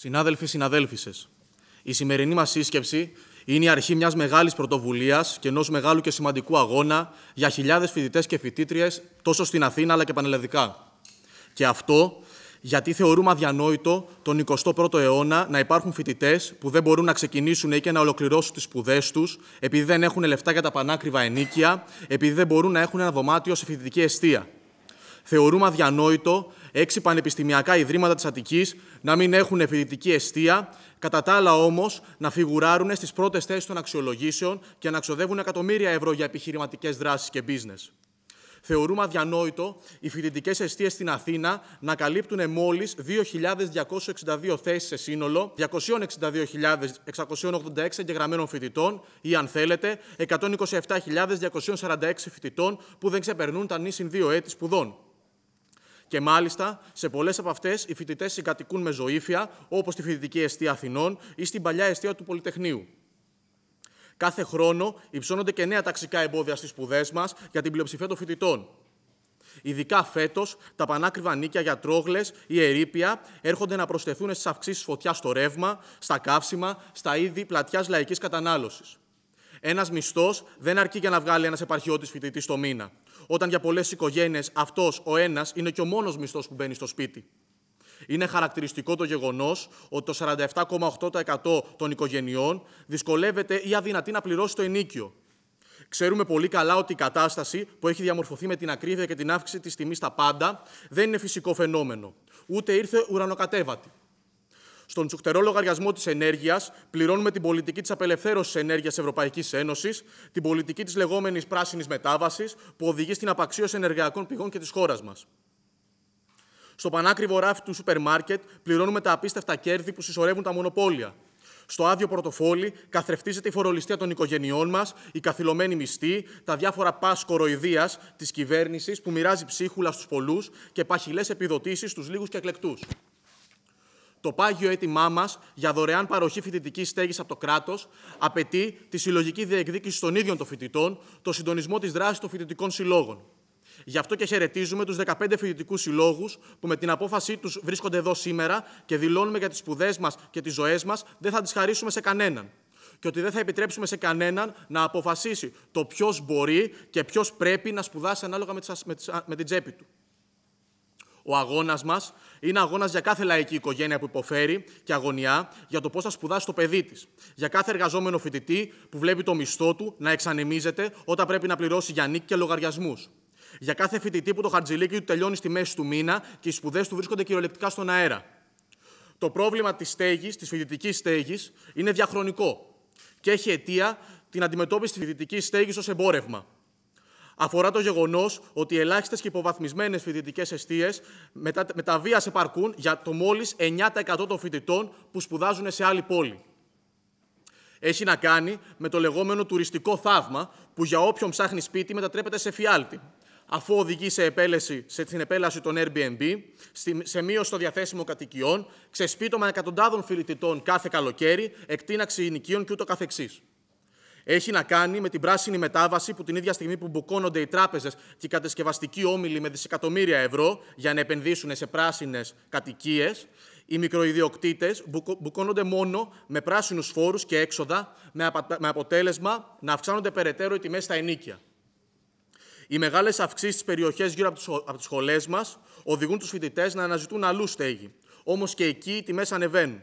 Συνάδελφοι, συναδέλφισε, η σημερινή μας σύσκεψη είναι η αρχή μιας μεγάλης πρωτοβουλίας και ενός μεγάλου και σημαντικού αγώνα για χιλιάδες φοιτητές και φοιτήτριες τόσο στην Αθήνα αλλά και πανελλαδικά. Και αυτό γιατί θεωρούμε αδιανόητο τον 21ο αιώνα να υπάρχουν φοιτητές που δεν μπορούν να ξεκινήσουν ή να ολοκληρώσουν τις σπουδές τους, επειδή δεν έχουν λεφτά για τα πανάκριβα ενίκεια, επειδή δεν μπορούν να έχουν ένα δωμάτιο σε φοιτητική αιστεία. Θεωρούμε αδιανόητο έξι πανεπιστημιακά ιδρύματα της Αττικής να μην έχουν φοιτητική αιστεία, κατά τα άλλα όμως να φιγουράρουν στις πρώτες θέσεις των αξιολογήσεων και να ξοδεύουν εκατομμύρια ευρώ για επιχειρηματικές δράσεις και business. Θεωρούμε αδιανόητο οι φοιτητικές αιστείες στην Αθήνα να καλύπτουν μόλι 2.262 θέσεις σε σύνολο, 262.686 εγγεγραμμένων φοιτητών ή, αν θέλετε, 127.246 φοιτητών που δεν ξεπερνούν τα νη δύο έτη σπουδών. Και μάλιστα σε πολλές από αυτές οι φοιτητές συγκατοικούν με ζωήφια, όπως στη φοιτητική αιστεία Αθηνών ή στην παλιά αιστεία του Πολυτεχνείου. Κάθε χρόνο υψώνονται και νέα ταξικά εμπόδια στις σπουδές μας για την πλειοψηφία των φοιτητών. Ειδικά φέτος, τα πανάκριβα νίκια για τρόγλες ή ερήπια έρχονται να προσθεθούν στις αυξήσεις φωτιάς στο ρεύμα, στα καύσιμα, στα είδη πλατιάς λαϊκής κατανάλωσης. Ένας μισθός δεν αρκεί για να βγάλει ένας επαρχιώτης φοιτητής το μήνα όταν για πολλές οικογένειες αυτός ο ένας είναι και ο μόνος μισθός που μπαίνει στο σπίτι. Είναι χαρακτηριστικό το γεγονός ότι το 47,8% των οικογενειών δυσκολεύεται ή αδυνατεί να πληρώσει το ενίκιο. Ξέρουμε πολύ καλά ότι η κατάσταση που έχει διαμορφωθεί με την ακρίβεια και την αύξηση της τιμής στα πάντα δεν είναι φυσικό φαινόμενο. Ούτε ήρθε ουρανοκατέβατη. Στον τσουχτερό λογαριασμό της ενέργειας πληρώνουμε την πολιτική της απελευθέρωσης ενέργεια Ευρωπαϊκής Ένωσης, την πολιτική της λεγόμενης πράσινης μετάβασης, που οδηγεί στην απαξίωση ενεργειακών πηγών και της χώρας μας. Στο πανάκριβο ράφι του σούπερ μάρκετ πληρώνουμε τα απίστευτα κέρδη που συσσωρεύουν τα μονοπόλια. Στο άδειο πορτοφόλι καθρεφτίζεται η φορολιστία των οικογενειών μας, η καθυλωμένη μισθή, τα διάφορα πα κοροϊδία της κυβέρνησης που μοιράζει ψίχουλα στους πολλούς και παχυλές επιδοτήσεις στους λίγους και εκλεκτούς. Το πάγιο αίτημά μας για δωρεάν παροχή φοιτητικής στέγης από το κράτος απαιτεί τη συλλογική διεκδίκηση των ίδιων των φοιτητών, το συντονισμό της δράσης των φοιτητικών συλλόγων. Γι' αυτό και χαιρετίζουμε τους 15 φοιτητικούς συλλόγους που με την απόφασή τους βρίσκονται εδώ σήμερα και δηλώνουμε για τις σπουδές μας και τις ζωές μας δεν θα τις χαρίσουμε σε κανέναν. Και ότι δεν θα επιτρέψουμε σε κανέναν να αποφασίσει το ποιος μπορεί και ποιος πρέπει να σπουδάσει ανάλογα με την τσέπη του. Ο αγώνας μας είναι αγώνας για κάθε λαϊκή οικογένεια που υποφέρει και αγωνιά για το πώς θα σπουδάσει το παιδί της. Για κάθε εργαζόμενο φοιτητή που βλέπει το μισθό του να εξανεμίζεται όταν πρέπει να πληρώσει για νίκη και λογαριασμούς. Για κάθε φοιτητή που το χαρτζιλίκι του τελειώνει στη μέση του μήνα και οι σπουδές του βρίσκονται κυριολεκτικά στον αέρα. Το πρόβλημα της στέγης, της φοιτητικής στέγης, είναι διαχρονικό και έχει αιτία την αντιμετώπιση της φοιτητικής στέγης ως εμπόρευμα αφορά το γεγονός ότι ελάχιστες και υποβαθμισμένες φοιτητικές αιστείες μετα... μεταβία σε παρκούν για το μόλις 9% των φοιτητών που σπουδάζουν σε άλλη πόλη. Έχει να κάνει με το λεγόμενο τουριστικό θαύμα που για όποιον ψάχνει σπίτι μετατρέπεται σε φιάλτη, αφού οδηγεί σε επέλεση, σε την επέλαση των Airbnb, σε μείωση των διαθέσιμων κατοικιών, ξεσπίτωμα εκατοντάδων φοιτητών κάθε καλοκαίρι, εκτείναξη ενοικίων κ.ο.κ έχει να κάνει με την πράσινη μετάβαση που την ίδια στιγμή που μπουκώνονται οι τράπεζες και οι κατασκευαστικοί όμιλοι με δισεκατομμύρια ευρώ για να επενδύσουν σε πράσινες κατοικίες, οι μικροϊδιοκτήτε μπουκώνονται μόνο με πράσινους φόρους και έξοδα, με αποτέλεσμα να αυξάνονται περαιτέρω οι τιμές στα ενίκια. Οι μεγάλες αυξήσεις στις περιοχές γύρω από τις σχολές μας οδηγούν τους φοιτητές να αναζητούν αλλού στέγη. Όμως και εκεί οι τιμές ανεβαίνουν.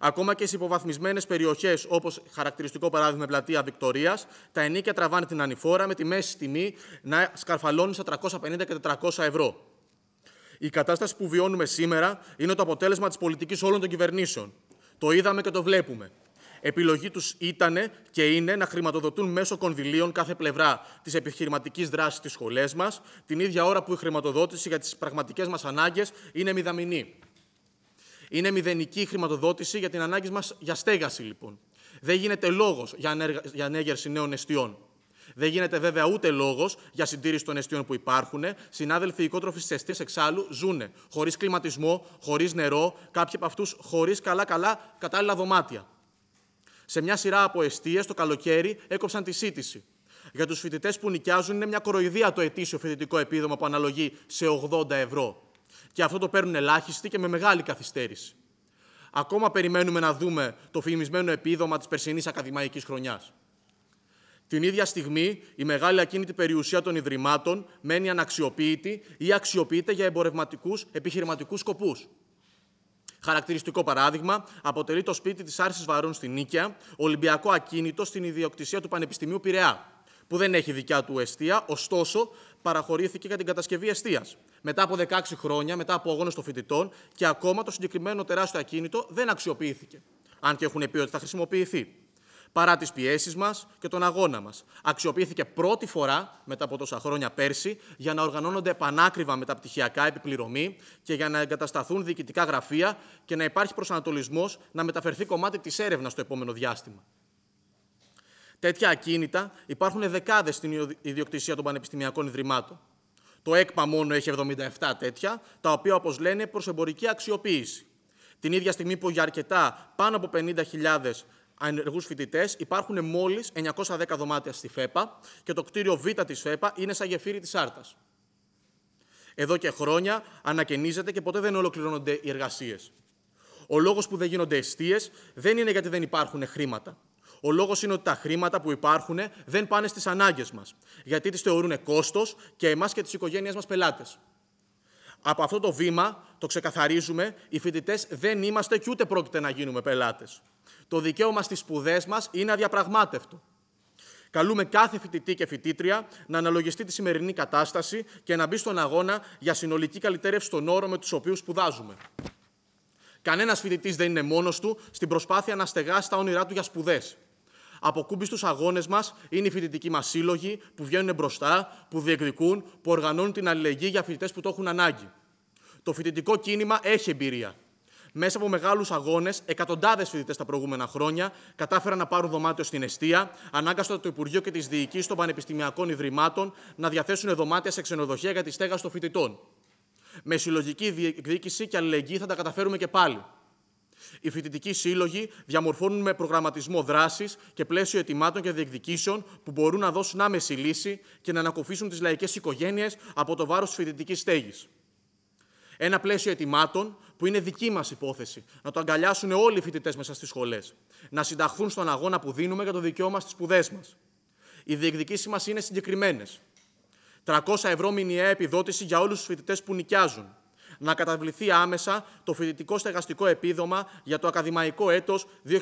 Ακόμα και σε υποβαθμισμένες περιοχές, όπως χαρακτηριστικό παράδειγμα πλατεία Βικτορίας, τα ενίκια τραβάνε την ανηφόρα με τη μέση τιμή να σκαρφαλώνει στα 350 και 400 ευρώ. Η κατάσταση που βιώνουμε σήμερα είναι το αποτέλεσμα της πολιτικής όλων των κυβερνήσεων. Το είδαμε και το βλέπουμε. Επιλογή τους ήταν και είναι να χρηματοδοτούν μέσω κονδυλίων κάθε πλευρά της επιχειρηματικής δράσης στις σχολές μας, την ίδια ώρα που η χρηματοδότηση για τις πραγματικές μας ανάγκες είναι μηδαμινή. Είναι μηδενική η χρηματοδότηση για την ανάγκη μας για στέγαση, λοιπόν. Δεν γίνεται λόγος για ανέγερση νέων εστιών. Δεν γίνεται βέβαια ούτε λόγος για συντήρηση των αιστείων που υπάρχουν. Συνάδελφοι οικότροφοι στις αιστείε εξάλλου ζουν χωρίς κλιματισμό, χωρίς νερό, κάποιοι από αυτούς χωρίς καλά-καλά κατάλληλα δωμάτια. Σε μια σειρά από αιστείε το καλοκαίρι έκοψαν τη σύντηση. Για τους φοιτητές που νοικιάζουν είναι μια κοροϊδία το ετήσιο φοιτητικό επίδομα που αναλογεί σε 80 ευρώ. Και αυτό το παίρνουν ελάχιστοι και με μεγάλη καθυστέρηση. Ακόμα περιμένουμε να δούμε το φημισμένο επίδομα της περσινής ακαδημαϊκής χρονιάς. Την ίδια στιγμή, η μεγάλη ακίνητη περιουσία των Ιδρυμάτων μένει αναξιοποίητη ή αξιοποιείται για εμπορευματικούς επιχειρηματικούς σκοπούς. Χαρακτηριστικό παράδειγμα αποτελεί το σπίτι της Άρσης Βαρών στην Νίκαια, Ολυμπιακό ακίνητο στην ιδιοκτησία του Πανεπιστημίου Πειραιά, που δεν έχει δικιά του αιστεία, ωστόσο παραχωρήθηκε για την κατασκευή εστία, μετά από 16 χρόνια, μετά από αγώνες των φοιτητών και ακόμα το συγκεκριμένο τεράστιο ακίνητο δεν αξιοποιήθηκε. Αν και έχουν πει ότι θα χρησιμοποιηθεί. Παρά τις πιέσεις μας και τον αγώνα μας, αξιοποιήθηκε πρώτη φορά μετά από τόσα χρόνια πέρσι για να οργανώνονται επανάκριβα μεταπτυχιακά επιπληρωμή και για να εγκατασταθούν διοικητικά γραφεία και να υπάρχει προσανατολισμός να μεταφερθεί κομμάτι της έρευνας στο επόμενο διάστημα. Τέτοια ακίνητα υπάρχουν δεκάδες στην ιδιοκτησία των πανεπιστημιακών ιδρυμάτων. Το ΕΚΠΑ μόνο έχει 77 τέτοια, τα οποία όπως λένε προς εμπορική αξιοποίηση. Την ίδια στιγμή που για αρκετά πάνω από 50.000 ανεργού φοιτητές υπάρχουν μόλις 910 δωμάτια στη ΦΕΠΑ και το κτίριο Β της ΦΕΠΑ είναι σαν γεφύρι της Άρτας. Εδώ και χρόνια ανακαινίζεται και ποτέ δεν ολοκληρώνονται οι εργασίες. Ο λόγος που δεν γίνονται αιστείε δεν είναι γιατί δεν υπάρχουν χρήματα. Ο λόγος είναι ότι τα χρήματα που υπάρχουν δεν πάνε στις ανάγκες μας. Γιατί τις θεωρούν κόστος και εμάς και τις οικογένειές μας πελάτες. Από αυτό το βήμα, το ξεκαθαρίζουμε, οι φοιτητές δεν είμαστε και ούτε πρόκειται να γίνουμε πελάτες. Το δικαίωμα στις σπουδές μας είναι αδιαπραγμάτευτο. Καλούμε κάθε φοιτητή και φοιτήτρια να αναλογιστεί τη σημερινή κατάσταση και να μπει στον αγώνα για συνολική καλυτέρευση των όρων με τους οποίους σπουδάζουμε. Κανένας φοιτητής δεν είναι μόνος του στην προσπάθεια να στεγάσει τα όνειρά του για σπουδές. Αποκούμπη στου αγώνες μας είναι οι φοιτητικοί μας σύλλογοι που βγαίνουν μπροστά, που διεκδικούν, που οργανώνουν την αλληλεγγύη για φοιτητές που το έχουν ανάγκη. Το φοιτητικό κίνημα έχει εμπειρία. Μέσα από μεγάλους αγώνες, εκατοντάδες φοιτητές τα προηγούμενα χρόνια κατάφεραν να πάρουν δωμάτιο στην Εστία, ανάγκαστο το Υπουργείο και τις διοικήσεις των Πανεπιστημιακών Ιδρυμάτων να διαθέσουν δωμάτια σε ξενοδοχεία για τη στέγαση των φοιτητών. Με συλλογική διεκδίκηση και αλληλεγγύη θα τα καταφέρουμε και πάλι. Οι φοιτητικοί σύλλογοι διαμορφώνουν με προγραμματισμό δράσης και πλαίσιο ετοιμάτων και διεκδικήσεων που μπορούν να δώσουν άμεση λύση και να ανακοφίσουν τις λαϊκές οικογένειες από το βάρος της φοιτητικής στέγης. Ένα πλαίσιο ετοιμάτων που είναι δική μας υπόθεση. Να το αγκαλιάσουν όλοι οι φοιτητές μέσα στις σχολές. Να συνταχθούν στον αγώνα που δίνουμε για το δικαίωμα στις σπουδές μας. Οι διεκδικήσεις μας είναι συγκεκριμένες. 300 ευρώ μηνιαία επιδότηση για όλους τους φοιτητές που νοικιάζουν να καταβληθεί άμεσα το φοιτητικό στεγαστικό επίδομα για το ακαδημαϊκό έτος 2021-2022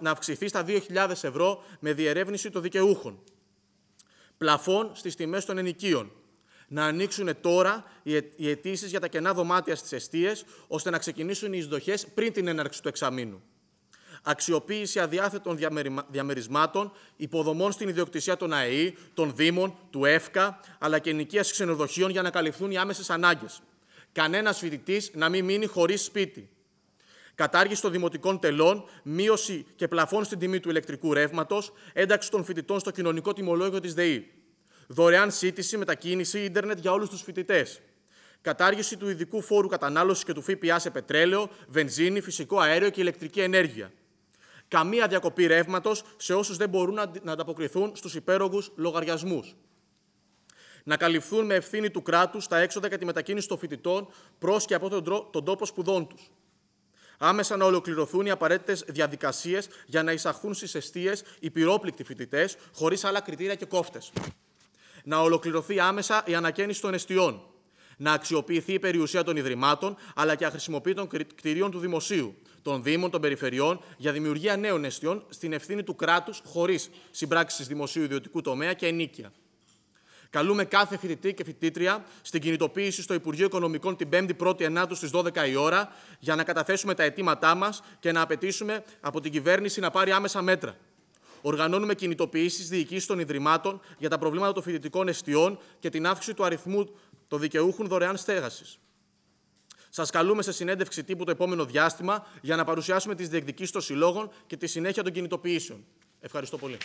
να αυξηθεί στα 2.000 ευρώ με διερεύνηση των δικαιούχων. Πλαφών στις τιμές των ενοικίων. Να ανοίξουν τώρα οι αιτήσεις για τα κενά δωμάτια στις αιστείες, ώστε να ξεκινήσουν οι εισδοχές πριν την έναρξη του εξαμήνου αξιοποίηση αδιάθετων διαμερισμάτων, υποδομών στην ιδιοκτησία των ΑΕΗ, των Δήμων, του ΕΦΚΑ, αλλά και ενοικίασης ξενοδοχείων για να καλυφθούν οι άμεσες ανάγκες. Κανένας φοιτητής να μην μείνει χωρίς σπίτι. Κατάργηση των δημοτικών τελών, μείωση και πλαφών στην τιμή του ηλεκτρικού ρεύματος, ένταξη των φοιτητών στο κοινωνικό τιμολόγιο της ΔΕΗ. Δωρεάν σύντηση, μετακίνηση, ίντερνετ για όλους τους φοιτητές. Κατάργηση του ειδικού φόρου κατανάλωσης και του ΦΠΑ σε πετρέλαιο, βενζίνη, φυσικό αέριο και ηλεκτρική ενέργεια. Καμία διακοπή ρεύματος σε όσους δεν μπορούν να ανταποκριθούν στους υπέρογους λογαριασμούς. Να καλυφθούν με ευθύνη του κράτους τα έξοδα και τη μετακίνηση των φοιτητών προς και από τον τόπο σπουδών τους. Άμεσα να ολοκληρωθούν οι απαραίτητες διαδικασίες για να εισαχθούν στις αιστείες οι πυρόπληκτοι φοιτητές, χωρίς άλλα κριτήρια και κόφτες. Να ολοκληρωθεί άμεσα η ανακαίνιση των αιστείων. Να αξιοποιηθεί η περιουσία των Ιδρυμάτων αλλά και αχρησιμοποιητών κτηρίων του Δημοσίου των Δήμων, των Περιφερειών για δημιουργία νέων αισιών στην ευθύνη του κράτους χωρίς συμπράξεις δημοσίου ιδιωτικού τομέα και ενίκεια. Καλούμε κάθε φοιτητή και φοιτήτρια στην κινητοποίηση στο Υπουργείο Οικονομικών την 5η 1η Ενάτου στι 12 η ώρα για να καταθέσουμε τα αιτήματά μας και να απαιτήσουμε από την κυβέρνηση να πάρει άμεσα μέτρα. Οργανώνουμε κινητοποιήσεις διοικήσεις των Ιδρυμάτων για τα προβλήματα των φοιτητικών εστιών και την αύξηση του αριθμού των δικαιούχων δωρεάν στέγασης. Σας καλούμε σε συνέντευξη τύπου το επόμενο διάστημα για να παρουσιάσουμε τις διεκδικήσεις των συλλόγων και τη συνέχεια των κινητοποιήσεων. Ευχαριστώ πολύ.